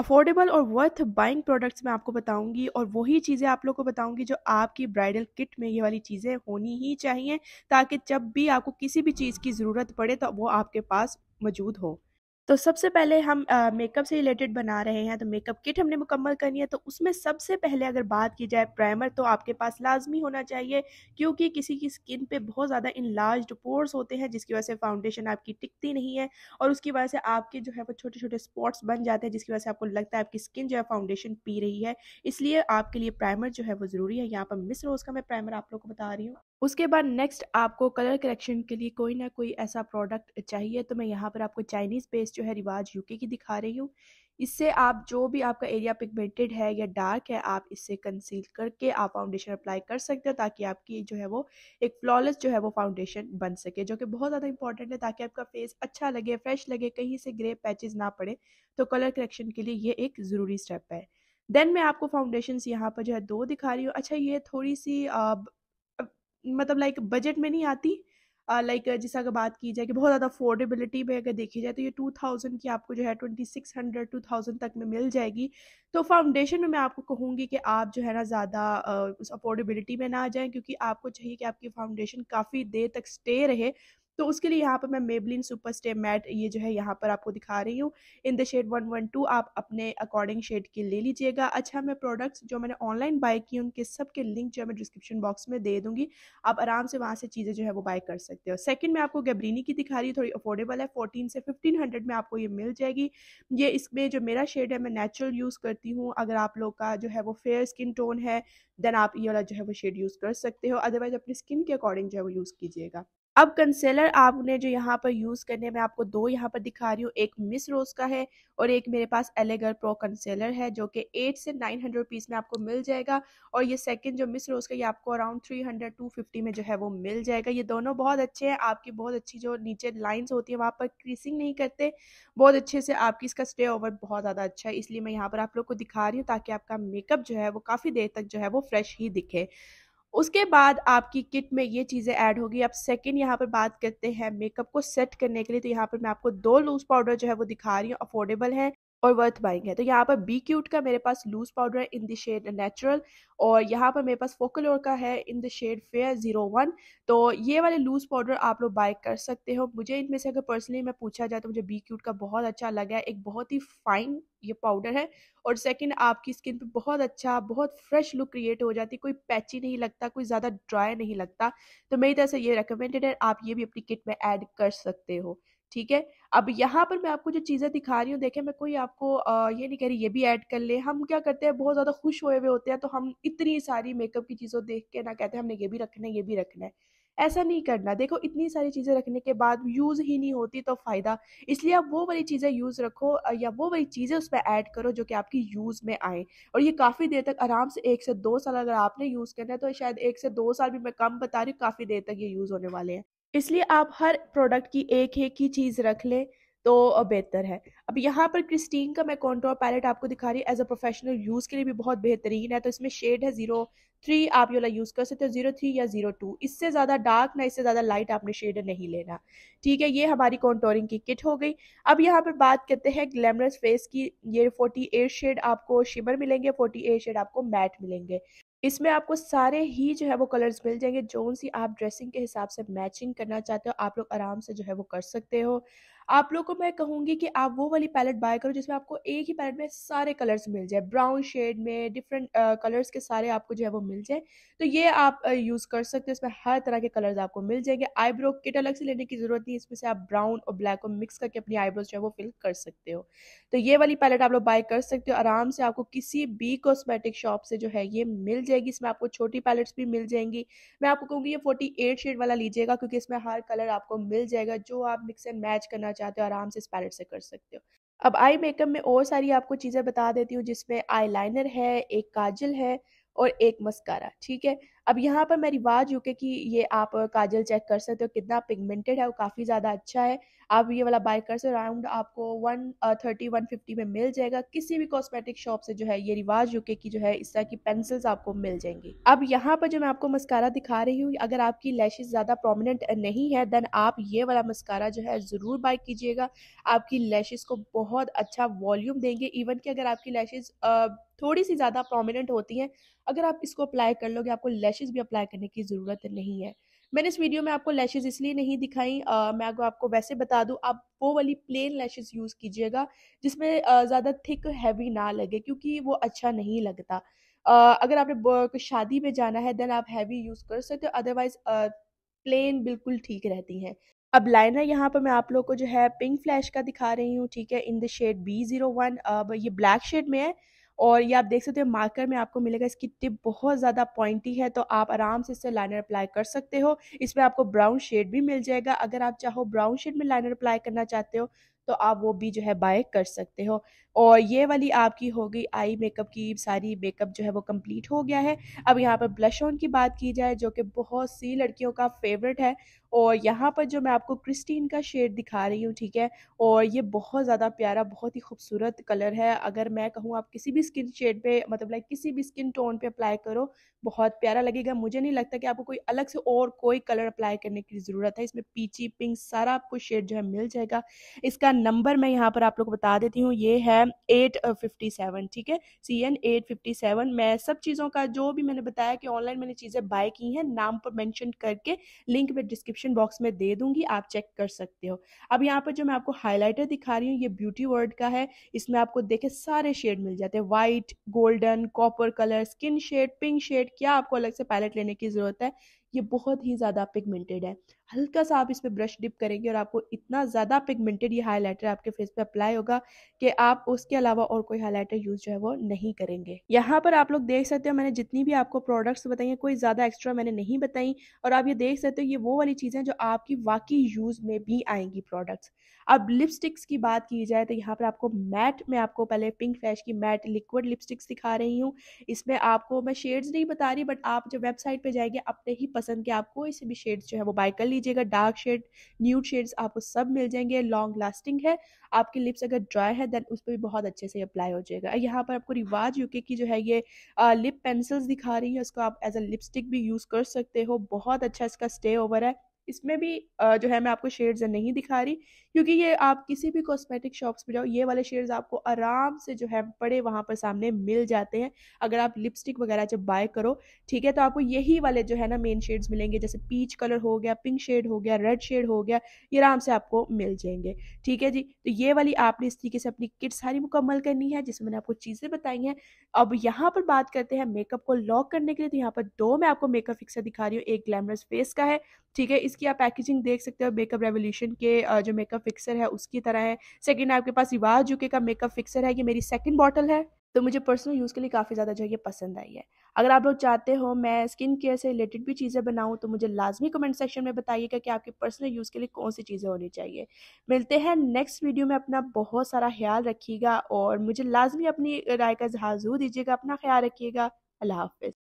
affordable और worth buying products मैं आपको बताऊंगी और वही चीज़ें आप लोग को बताऊंगी जो आपकी ब्राइडल किट में ये वाली चीज़ें होनी ही चाहिए ताकि जब भी आपको किसी भी चीज़ की ज़रूरत पड़े तो वो आपके पास मौजूद हो तो सबसे पहले हम मेकअप से रिलेटेड बना रहे हैं तो मेकअप किट हमने मुकम्मल करनी है तो उसमें सबसे पहले अगर बात की जाए प्राइमर तो आपके पास लाजमी होना चाहिए क्योंकि किसी की स्किन पे बहुत ज़्यादा लार्ज पोर्स होते हैं जिसकी वजह से फाउंडेशन आपकी टिकती नहीं है और उसकी वजह से आपके जो है वो छोटे छोटे स्पॉट्स बन जाते हैं जिसकी वजह से आपको लगता है आपकी स्किन जो है फाउंडेशन पी रही है इसलिए आपके लिए प्राइमर जो है वो ज़रूरी है यहाँ पर मिस रोज़ का मैं प्राइमर आप लोग को बता रही हूँ उसके बाद नेक्स्ट आपको कलर करेक्शन के लिए कोई ना कोई ऐसा प्रोडक्ट चाहिए तो मैं यहाँ पर आपको चाइनीज़ बेस जो है रिवाज यूके की दिखा रही हूँ इससे आप जो भी आपका एरिया पिगमेंटेड है या डार्क है आप इससे कंसील करके आप फाउंडेशन अप्लाई कर सकते हो ताकि आपकी जो है वो एक फ्लॉलेस जो है वो फाउंडेशन बन सके जो कि बहुत ज़्यादा इंपॉर्टेंट है ताकि आपका फेस अच्छा लगे फ्रेश लगे कहीं से ग्रे पैचेस ना पड़े तो कलर करेक्शन के लिए ये एक ज़रूरी स्टेप है देन मैं आपको फाउंडेशन यहाँ पर जो है दो दिखा रही हूँ अच्छा ये थोड़ी सी मतलब लाइक बजट में नहीं आती लाइक जैसे अगर बात की जाए कि बहुत ज़्यादा अफोर्डेबिलिटी में अगर देखी जाए तो ये टू थाउजेंड की आपको जो है twenty six hundred two thousand तक में मिल जाएगी तो फाउंडेशन में मैं आपको कहूँगी कि आप जो है ना ज़्यादा उस अफोर्डेबिलिटी में ना आ जाएँ क्योंकि आपको चाहिए कि आपकी फाउंडेशन काफ़ी देर तक स्टे रहे तो उसके लिए यहाँ पर मैं मेबलिन सुपर स्टे मैट ये जो है यहाँ पर आपको दिखा रही हूँ in the shade one one two आप अपने अकॉर्डिंग शेड के ले लीजिएगा अच्छा मैं प्रोडक्ट्स जो मैंने ऑनलाइन बाय किए उनके सब के लिंक जो है मैं डिस्क्रिप्शन बॉक्स में दे दूँगी आप आराम से वहाँ से चीज़ें जो है वो बाय कर सकते हो सेकेंड मैं आपको गैब्रीनी की दिखा रही हूँ थोड़ी अफोर्डेबल है फोर्टीन से फिफ्टीन हंड्रेड में आपको ये मिल जाएगी ये इसमें जो मेरा शेड है मैं नेचुरल यूज़ करती हूँ अगर आप लोग का जो है वो फेयर स्किन टोन है देन आप ये वाला जो है वो शेड यूज़ कर सकते हो अदरवाइज अपनी स्किन के अकॉर्डिंग जो है वो यूज़ कीजिएगा अब कंसेलर आपने जो यहाँ पर यूज़ करने में आपको दो यहाँ पर दिखा रही हूँ एक मिस रोज़ का है और एक मेरे पास एलेगर प्रो कंसेलर है जो कि एट से नाइन हंड्रेड रुपीज़ में आपको मिल जाएगा और ये सेकंड जो मिस रोज़ का ये आपको around three hundred to fifty में जो है वो मिल जाएगा ये दोनों बहुत अच्छे हैं आपकी बहुत अच्छी जो नीचे लाइन्स होती है वहाँ पर क्रीसिंग नहीं करते बहुत अच्छे से आपकी इसका स्टे ओवर बहुत ज़्यादा अच्छा है इसलिए मैं यहाँ पर आप लोग को दिखा रही हूँ ताकि आपका मेकअप जो है वो काफ़ी देर तक जो है वो फ्रेश ही दिखे उसके बाद आपकी किट में ये चीज़ें ऐड होगी अब सेकंड यहाँ पर बात करते हैं मेकअप को सेट करने के लिए तो यहाँ पर मैं आपको दो लूज़ पाउडर जो है वो दिखा रही हूँ अफोर्डेबल है और वर्थ बाइंग है तो यहाँ पर बी क्यूट का मेरे पास लूज पाउडर है इन द शेड नेचुरल और यहाँ पर मेरे पास फोकलोर का है in the shade fair zero one तो ये वाले लूज पाउडर आप लोग बाय कर सकते हो मुझे इनमें से अगर पर्सनली मैं पूछा जाए तो मुझे बी क्यूट का बहुत अच्छा लगा है एक बहुत ही फाइन ये पाउडर है और सेकंड आपकी स्किन पे बहुत अच्छा बहुत फ्रेश लुक क्रिएट हो जाती कोई पैची नहीं लगता कोई ज़्यादा ड्राई नहीं लगता तो मेरी तरह से ये रिकमेंडेड है आप ये भी अपनी किट में ऐड कर सकते हो ठीक है अब यहाँ पर मैं आपको जो चीज़ें दिखा रही हूँ देखें मैं कोई आपको ये नहीं कह रही ये भी ऐड कर ले हम क्या करते हैं बहुत ज़्यादा खुश हुए हुए होते हैं तो हम इतनी सारी मेकअप की चीज़ों देख के ना कहते हैं हमने ये भी रखना है ये भी रखना है ऐसा नहीं करना देखो इतनी सारी चीज़ें रखने के बाद यूज़ ही नहीं होती तो फ़ायदा इसलिए आप वो वाली चीज़ें यूज़ रखो या वो वाली चीज़ें उस पर ऐड करो जो कि आपकी यूज़ में आए और ये काफ़ी देर तक आराम से एक से दो साल अगर आपने यूज़ करना है तो शायद एक से दो साल भी मैं कम बता रही हूँ काफ़ी देर तक ये यूज़ होने वाले हैं इसलिए आप हर प्रोडक्ट की एक एक ही चीज़ रख लें तो बेहतर है अब यहाँ पर क्रिस्टीन का मैं कॉन्ट्रोल पैलेट आपको दिखा रही है एज अ प्रोफेशनल यूज़ के लिए भी बहुत बेहतरीन है तो इसमें शेड है जीरो थ्री आप ये वाला यूज़ कर सकते हो जीरो थ्री या जीरो टू इससे ज़्यादा डार्क ना इससे ज़्यादा लाइट आपने शेड नहीं लेना ठीक है ये हमारी कॉन्टोरिंग की किट हो गई अब यहाँ पर बात करते हैं ग्लैमरस फेस की ये फोर्टी एट शेड आपको शिमर मिलेंगे फोर्टी एट शेड आपको मैट मिलेंगे इसमें आपको सारे ही जो है वो कलर्स मिल जाएंगे जो सी आप ड्रेसिंग के हिसाब से मैचिंग करना चाहते हो आप लोग आराम से जो है वो कर सकते हो आप लोग को मैं कहूंगी कि आप वो वाली पैलेट बाय करो जिसमें आपको एक ही पैलेट में सारे कलर्स मिल जाए ब्राउन शेड में डिफरेंट कलर्स के सारे आपको जो है वो मिल जाए तो ये आप यूज़ कर सकते हो इसमें हर तरह के कलर्स आपको मिल जाएंगे आईब्रो किट अलग से लेने की ज़रूरत नहीं इसमें से आप ब्राउन और ब्लैक को मिक्स करके अपनी आईब्रोज जो है वो फिल कर सकते हो तो ये वाली पैलेट आप लोग बाय कर सकते हो आराम से आपको किसी भी कॉस्मेटिक शॉप से जो है ये मिल जाएगी इसमें आपको छोटी पैलेट्स भी मिल जाएंगी मैं आपको कहूँगी ये फोर्टी शेड वाला लीजिएगा क्योंकि इसमें हर कलर आपको मिल जाएगा जो आप मिक्स एंड मैच करना चाहते हो आराम से इस पैलेट से कर सकते हो अब आई मेकअप में और सारी आपको चीज़ें बता देती हूँ जिसमें आईलाइनर है एक काजल है और एक मस्कारा ठीक है अब यहाँ पर मैं रिवाज हूँ कि ये आप काजल चेक कर सकते हो कितना पिगमेंटेड है वो काफ़ी ज़्यादा अच्छा है आप ये वाला बाय कर से अराउंड आपको वन थर्टी वन फिफ्टी में मिल जाएगा किसी भी कॉस्मेटिक शॉप से जो है ये रिवाज यूके की जो है इस तरह की पेंसिल्स आपको मिल जाएंगी अब यहाँ पर जो मैं आपको मस्कारा दिखा रही हूँ अगर आपकी लैशेज ज़्यादा प्रोमिनेंट नहीं है देन आप ये वाला मस्कारा जो है ज़रूर बाय कीजिएगा आपकी लैशेज़ को बहुत अच्छा वॉल्यूम देंगे इवन कि अगर आपकी लैशेज़ uh, थोड़ी सी ज़्यादा प्रोमिनेंट होती हैं अगर आप इसको अप्लाई कर लोगे आपको लैशेज़ भी अप्लाई करने की ज़रूरत नहीं है मैंने इस वीडियो में आपको लैशेज इसलिए नहीं दिखाई मैं आपको आपको वैसे बता दूँ आप वो वाली प्लेन लैशेज यूज़ कीजिएगा जिसमें ज़्यादा थिक हैवी ना लगे क्योंकि वो अच्छा नहीं लगता आ, अगर आपने शादी में जाना है देन आप हैवी यूज़ कर सकते हो अदरवाइज प्लेन बिल्कुल ठीक रहती हैं अब लाइनर यहाँ पर मैं आप लोगों को जो है पिंक फ्लैश का दिखा रही हूँ ठीक है in the shade B zero one अब ये ब्लैक शेड में है और ये आप देख सकते हो मार्कर में आपको मिलेगा इसकी टिप बहुत ज़्यादा पॉइंटी है तो आप आराम से इससे लाइनर अप्लाई कर सकते हो इसमें आपको ब्राउन शेड भी मिल जाएगा अगर आप चाहो ब्राउन शेड में लाइनर अप्लाई करना चाहते हो तो आप वो भी जो है बाय कर सकते हो और ये वाली आपकी हो गई आई मेकअप की सारी मेकअप जो है वो कंप्लीट हो गया है अब यहाँ पर ब्लश ऑन की बात की जाए जो कि बहुत सी लड़कियों का फेवरेट है और यहाँ पर जो मैं आपको क्रिस्टीन का शेड दिखा रही हूँ ठीक है और ये बहुत ज़्यादा प्यारा बहुत ही खूबसूरत कलर है अगर मैं कहूँ आप किसी भी स्किन शेड पे मतलब लाइक किसी भी स्किन टोन पे अप्लाई करो बहुत प्यारा लगेगा मुझे नहीं लगता कि आपको कोई अलग से और कोई कलर अप्लाई करने की ज़रूरत है इसमें पीची पिंक सारा आपको शेड जो है मिल जाएगा इसका नंबर मैं यहाँ पर आप लोग को बता देती हूँ ये है एट फिफ्टी सेवन ठीक है C N eight fifty seven मैं सब चीज़ों का जो भी मैंने बताया कि ऑनलाइन मैंने चीज़ें बाय की हैं नाम पर मैंशन करके लिंक में डिस्क्रिप्शन डिस्क्रिप्शन बॉक्स में दे दूंगी आप चेक कर सकते हो अब यहाँ पर जो मैं आपको हाईलाइटर दिखा रही हूँ ये ब्यूटी वर्ड का है इसमें आपको देखे सारे शेड मिल जाते हैं white golden copper colour skin shade pink shade क्या आपको अलग से पैलेट लेने की ज़रूरत है ये बहुत ही ज़्यादा पिगमेंटेड है हल्का सा आप इस पर ब्रश डिप करेंगे और आपको इतना ज़्यादा पिगमेंटेड ये हाईलाइटर आपके फेस पे अप्लाई होगा कि आप उसके अलावा और कोई हाईलाइटर यूज़ जो है वो नहीं करेंगे यहाँ पर आप लोग देख सकते हो मैंने जितनी भी आपको प्रोडक्ट्स बताई हैं कोई ज़्यादा एक्स्ट्रा मैंने नहीं बताई और आप ये देख सकते हो ये वो वाली चीज़ें जो आपकी वाकई यूज़ में भी आएंगी प्रोडक्ट्स अब लिपस्टिक्स की बात की जाए तो यहाँ पर आपको मैट में आपको पहले पिंक फ्लैश की मैट लिक्विड लिपस्टिक्स दिखा रही हूँ इसमें आपको मैं शेड्स नहीं बता रही बट आप जब वेबसाइट पर जाएंगे अपने ही पसंद के आप कोई से भी शेड्स जो है वो बाय कर लीजिए लीजिएगा डार्क शेड न्यूड शेड्स आपको सब मिल जाएंगे लॉन्ग लास्टिंग है आपके लिप्स अगर ड्राई है देन उस पर भी बहुत अच्छे से अप्लाई हो जाएगा यहाँ पर आपको रिवाज यूके की जो है ये आ, लिप पेंसिल्स दिखा रही है उसको आप एज अ लिपस्टिक भी यूज़ कर सकते हो बहुत अच्छा इसका स्टे ओवर है इसमें भी जो है मैं आपको शेड्स नहीं दिखा रही क्योंकि ये आप किसी भी कॉस्मेटिक शॉप्स पे जाओ ये वाले शेड्स आपको आराम से जो है पड़े वहाँ पर सामने मिल जाते हैं अगर आप लिपस्टिक वगैरह जब बाय करो ठीक है तो आपको यही वाले जो है ना मेन शेड्स मिलेंगे जैसे पीच कलर हो गया पिंक शेड हो गया रेड शेड हो गया ये आराम से आपको मिल जाएंगे ठीक है जी तो ये वाली आपने इस तरीके से अपनी किट सारी मुकम्मल करनी है जिसमें मैंने आपको चीज़ें बताई हैं अब यहाँ पर बात करते हैं मेकअप को लॉक करने के लिए तो यहाँ पर दो मैं आपको मेकअप फिक्सर दिखा रही हूँ एक ग्लैमरस फेस का है ठीक है इस इसकी आप पैकेजिंग देख सकते हो मेकअप रेवोल्यूशन के जो मेकअप फिक्सर है उसकी तरह है सेकेंड आपके पास रिवाज जूके का मेकअप फिक्सर है ये मेरी सेकेंड बॉटल है तो मुझे पर्सनल यूज़ के लिए काफ़ी ज़्यादा जो है ये पसंद आई है अगर आप लोग चाहते हो मैं स्किन केयर से रिलेटेड भी चीज़ें बनाऊँ तो मुझे लाजमी कमेंट सेक्शन में बताइएगा कि आपके पर्सनल यूज़ के लिए कौन सी चीज़ें होनी चाहिए मिलते हैं नेक्स्ट वीडियो में अपना बहुत सारा ख्याल रखिएगा और मुझे लाजमी अपनी राय का इजहार जरूर दीजिएगा अपना ख्याल रखिएगा अल्लाह हाफिज़